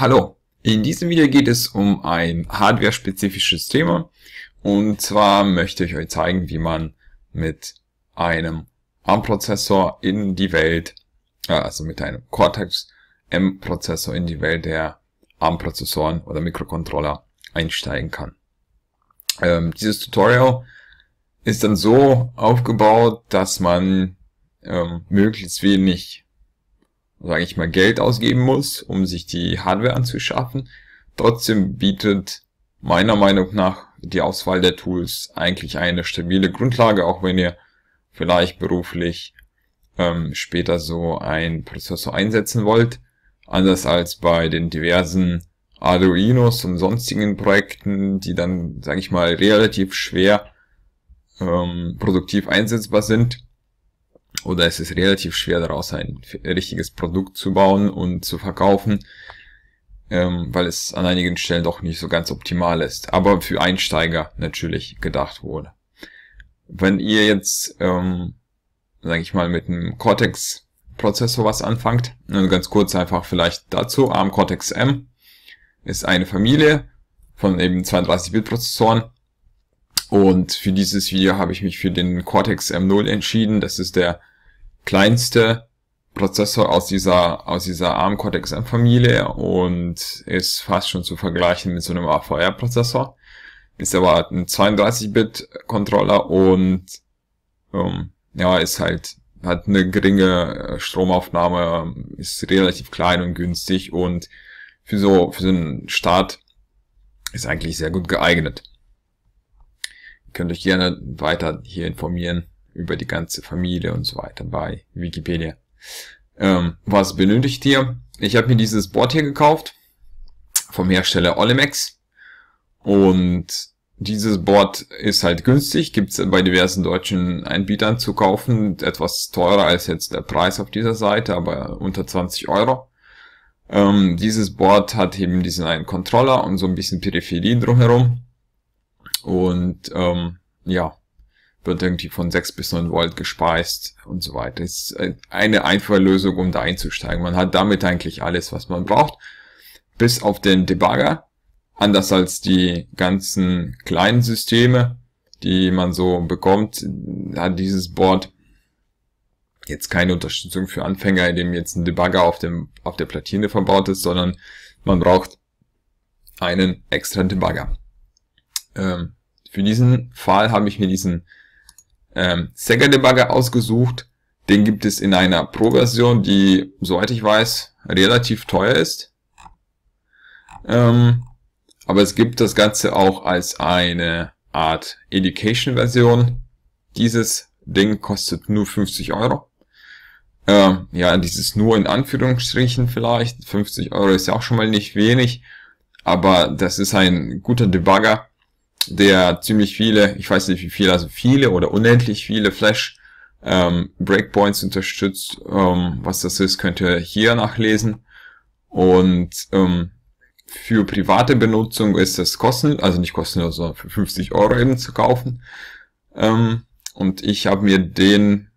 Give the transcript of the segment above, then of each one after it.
Hallo, in diesem Video geht es um ein hardware-spezifisches Thema und zwar möchte ich euch zeigen, wie man mit einem ARM-Prozessor in die Welt, äh, also mit einem Cortex-M-Prozessor in die Welt der ARM-Prozessoren oder Mikrocontroller einsteigen kann. Ähm, dieses Tutorial ist dann so aufgebaut, dass man ähm, möglichst wenig sage ich mal, Geld ausgeben muss, um sich die Hardware anzuschaffen. Trotzdem bietet meiner Meinung nach die Auswahl der Tools eigentlich eine stabile Grundlage, auch wenn ihr vielleicht beruflich ähm, später so ein Prozessor einsetzen wollt. Anders als bei den diversen Arduinos und sonstigen Projekten, die dann, sage ich mal, relativ schwer ähm, produktiv einsetzbar sind, oder es ist relativ schwer daraus ein richtiges Produkt zu bauen und zu verkaufen, ähm, weil es an einigen Stellen doch nicht so ganz optimal ist, aber für Einsteiger natürlich gedacht wurde. Wenn ihr jetzt, ähm, sage ich mal, mit einem Cortex-Prozessor was anfangt, ganz kurz einfach vielleicht dazu, ARM Cortex M ist eine Familie von eben 32-Bit-Prozessoren und für dieses Video habe ich mich für den Cortex M0 entschieden. Das ist der kleinste Prozessor aus dieser, aus dieser ARM Cortex M Familie und ist fast schon zu vergleichen mit so einem AVR Prozessor. Ist aber ein 32-Bit Controller und, ähm, ja, ist halt, hat eine geringe äh, Stromaufnahme, ist relativ klein und günstig und für so, für so einen Start ist eigentlich sehr gut geeignet könnt euch gerne weiter hier informieren über die ganze Familie und so weiter bei Wikipedia. Ähm, was benötigt ihr? Ich habe mir dieses Board hier gekauft vom Hersteller Olimex und dieses Board ist halt günstig, gibt's bei diversen deutschen Anbietern zu kaufen, etwas teurer als jetzt der Preis auf dieser Seite, aber unter 20 Euro. Ähm, dieses Board hat eben diesen einen Controller und so ein bisschen Peripherie drumherum und ähm, ja, wird irgendwie von 6 bis 9 Volt gespeist und so weiter. Das ist eine einfache Lösung, um da einzusteigen. Man hat damit eigentlich alles, was man braucht, bis auf den Debugger. Anders als die ganzen kleinen Systeme, die man so bekommt, hat dieses Board jetzt keine Unterstützung für Anfänger, in dem jetzt ein Debugger auf, dem, auf der Platine verbaut ist, sondern man braucht einen extra Debugger ähm, für diesen Fall habe ich mir diesen ähm, Sega Debugger ausgesucht. Den gibt es in einer Pro-Version, die, soweit ich weiß, relativ teuer ist. Ähm, aber es gibt das Ganze auch als eine Art Education-Version. Dieses Ding kostet nur 50 Euro. Ähm, ja, dieses nur in Anführungsstrichen vielleicht. 50 Euro ist ja auch schon mal nicht wenig. Aber das ist ein guter Debugger, der ziemlich viele, ich weiß nicht wie viele, also viele oder unendlich viele Flash ähm, Breakpoints unterstützt. Ähm, was das ist, könnt ihr hier nachlesen. Und ähm, für private Benutzung ist das kostenlos, also nicht kostenlos, sondern für 50 Euro eben zu kaufen. Ähm, und ich habe mir den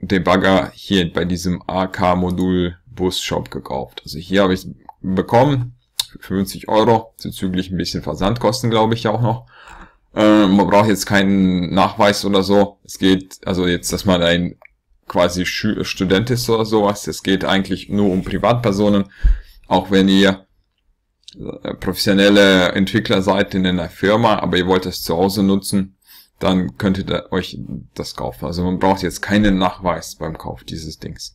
Debugger hier bei diesem AK-Modul Bus Shop gekauft. Also hier habe ich bekommen. 50 Euro, zuzüglich ein bisschen Versandkosten, glaube ich, ja auch noch. Äh, man braucht jetzt keinen Nachweis oder so. Es geht, also jetzt, dass man ein quasi Schü Student ist oder sowas. Es geht eigentlich nur um Privatpersonen. Auch wenn ihr äh, professionelle Entwickler seid in einer Firma, aber ihr wollt es zu Hause nutzen, dann könntet ihr euch das kaufen. Also man braucht jetzt keinen Nachweis beim Kauf dieses Dings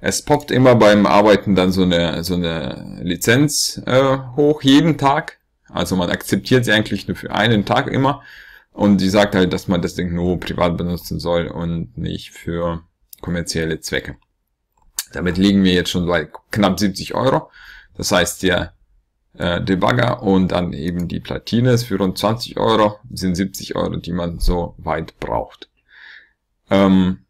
es poppt immer beim Arbeiten dann so eine, so eine Lizenz äh, hoch, jeden Tag. Also man akzeptiert sie eigentlich nur für einen Tag immer. Und die sagt halt, dass man das Ding nur privat benutzen soll und nicht für kommerzielle Zwecke. Damit liegen wir jetzt schon bei knapp 70 Euro. Das heißt, der äh, Debugger und dann eben die Platine ist für rund 20 Euro, sind 70 Euro, die man so weit braucht. Ähm,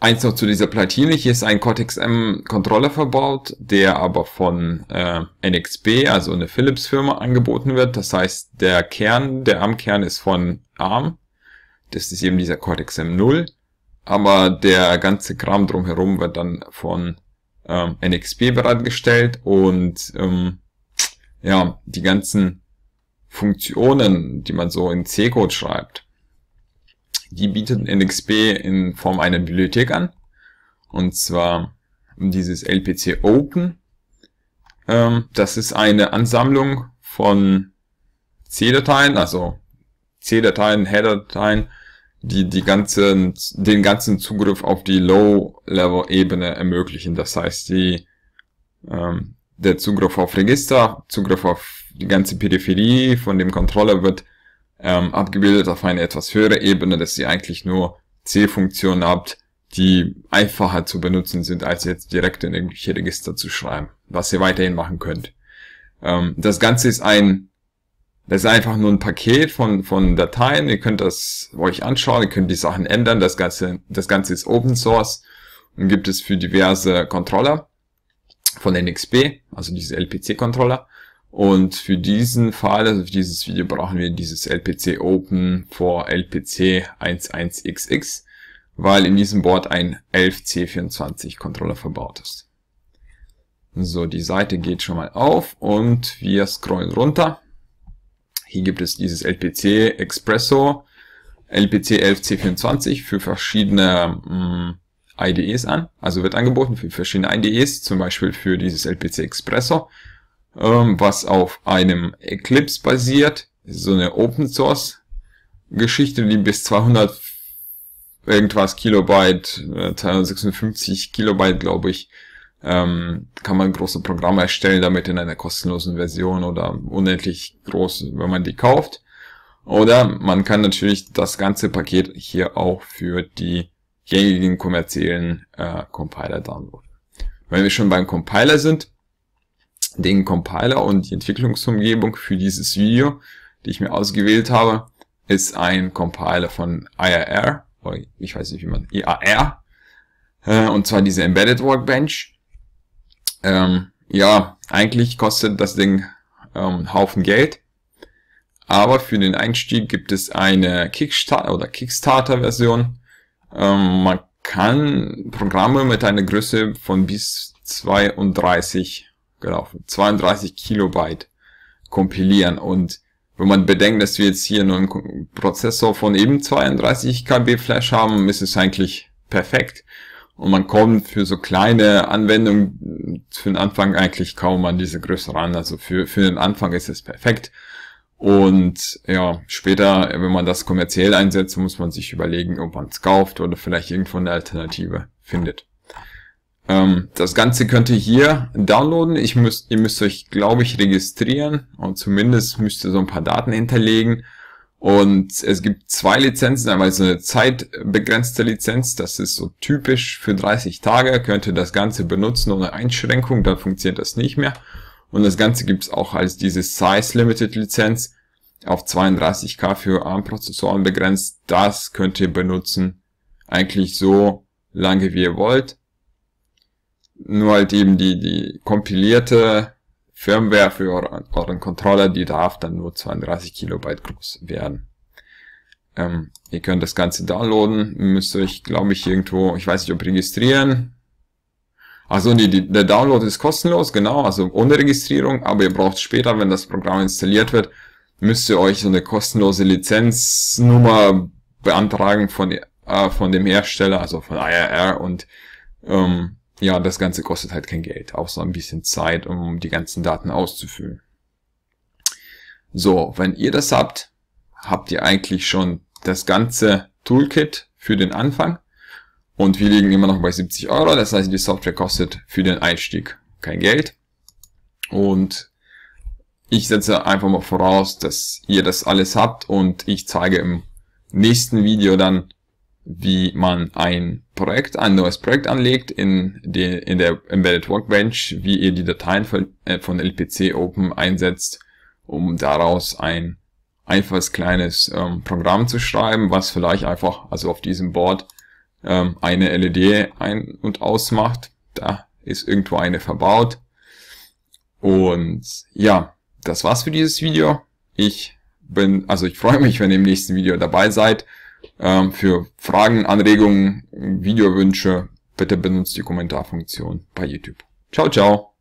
Eins noch zu dieser Platine. Hier ist ein Cortex-M-Controller verbaut, der aber von äh, NXP, also eine Philips-Firma, angeboten wird. Das heißt, der Kern, der ARM-Kern ist von ARM. Das ist eben dieser Cortex-M0. Aber der ganze Kram drumherum wird dann von ähm, NXP bereitgestellt. Und ähm, ja, die ganzen Funktionen, die man so in C-Code schreibt, die bietet NXP in Form einer Bibliothek an. Und zwar dieses LPC Open. Ähm, das ist eine Ansammlung von C-Dateien, also C-Dateien, Header-Dateien, die, die ganzen, den ganzen Zugriff auf die Low-Level-Ebene ermöglichen. Das heißt, die, ähm, der Zugriff auf Register, Zugriff auf die ganze Peripherie von dem Controller wird ähm, abgebildet auf eine etwas höhere Ebene, dass ihr eigentlich nur C-Funktionen habt, die einfacher zu benutzen sind, als jetzt direkt in irgendwelche Register zu schreiben, was ihr weiterhin machen könnt. Ähm, das Ganze ist ein, das ist einfach nur ein Paket von, von Dateien, ihr könnt das euch anschauen, ihr könnt die Sachen ändern, das Ganze, das Ganze ist Open Source und gibt es für diverse Controller von NXP, also diese LPC-Controller. Und für diesen Fall, also für dieses Video, brauchen wir dieses LPC Open vor LPC 11XX, weil in diesem Board ein 11C24 Controller verbaut ist. So, die Seite geht schon mal auf und wir scrollen runter. Hier gibt es dieses LPC Expresso, LPC 11C24 für verschiedene mh, mm, IDEs an. Also wird angeboten für verschiedene IDEs, zum Beispiel für dieses LPC Expresso ähm, was auf einem Eclipse basiert. so eine Open Source Geschichte, die bis 200 irgendwas Kilobyte, 256 äh, Kilobyte, glaube ich, ähm, kann man große Programme erstellen damit in einer kostenlosen Version oder unendlich groß, wenn man die kauft. Oder man kann natürlich das ganze Paket hier auch für die gängigen kommerziellen äh, Compiler downloaden. Wenn wir schon beim Compiler sind, den Compiler und die Entwicklungsumgebung für dieses Video, die ich mir ausgewählt habe, ist ein Compiler von IAR, oder ich weiß nicht, wie man, IAR, äh, und zwar diese Embedded Workbench. Ähm, ja, eigentlich kostet das Ding ähm, einen Haufen Geld, aber für den Einstieg gibt es eine Kickstarter- oder Kickstarter-Version. Ähm, man kann Programme mit einer Größe von bis 32 gelaufen. 32 Kilobyte kompilieren und wenn man bedenkt, dass wir jetzt hier nur einen Prozessor von eben 32 KB Flash haben, ist es eigentlich perfekt. Und man kommt für so kleine Anwendungen äh, für den Anfang eigentlich kaum an diese Größe ran. Also für, für den Anfang ist es perfekt. Und ja, später, wenn man das kommerziell einsetzt, muss man sich überlegen, ob man es kauft oder vielleicht irgendwo eine Alternative findet. Ähm, das Ganze könnt ihr hier downloaden. Ich müsst, ihr müsst euch, glaube ich, registrieren und zumindest müsst ihr so ein paar Daten hinterlegen. Und es gibt zwei Lizenzen, einmal so eine zeitbegrenzte Lizenz, das ist so typisch für 30 Tage, könnt ihr das Ganze benutzen ohne Einschränkung, dann funktioniert das nicht mehr. Und das Ganze gibt es auch als diese Size Limited Lizenz auf 32K für ARM-Prozessoren begrenzt. Das könnt ihr benutzen eigentlich so lange wie ihr wollt nur halt eben die, die kompilierte Firmware für euren, euren Controller, die darf dann nur 32 Kilobyte groß werden. Ähm, ihr könnt das Ganze downloaden, müsst euch, glaube ich, irgendwo, ich weiß nicht, ob registrieren. Also die, die, der Download ist kostenlos, genau, also ohne Registrierung, aber ihr braucht später, wenn das Programm installiert wird, müsst ihr euch so eine kostenlose Lizenznummer beantragen von, äh, von dem Hersteller, also von IRR und ähm, ja, das Ganze kostet halt kein Geld, auch so ein bisschen Zeit, um die ganzen Daten auszufüllen. So, wenn ihr das habt, habt ihr eigentlich schon das ganze Toolkit für den Anfang. Und wir liegen immer noch bei 70 Euro, das heißt, die Software kostet für den Einstieg kein Geld. Und ich setze einfach mal voraus, dass ihr das alles habt und ich zeige im nächsten Video dann, wie man ein Projekt, ein neues Projekt anlegt in, die, in der Embedded Workbench, wie ihr die Dateien von, äh, von LPC Open einsetzt, um daraus ein einfaches kleines ähm, Programm zu schreiben, was vielleicht einfach, also auf diesem Board, ähm, eine LED ein- und ausmacht. Da ist irgendwo eine verbaut. Und ja, das war's für dieses Video. Ich bin, also ich freue mich, wenn ihr im nächsten Video dabei seid. Ähm, für Fragen, Anregungen, Videowünsche, bitte benutzt die Kommentarfunktion bei YouTube. Ciao, ciao.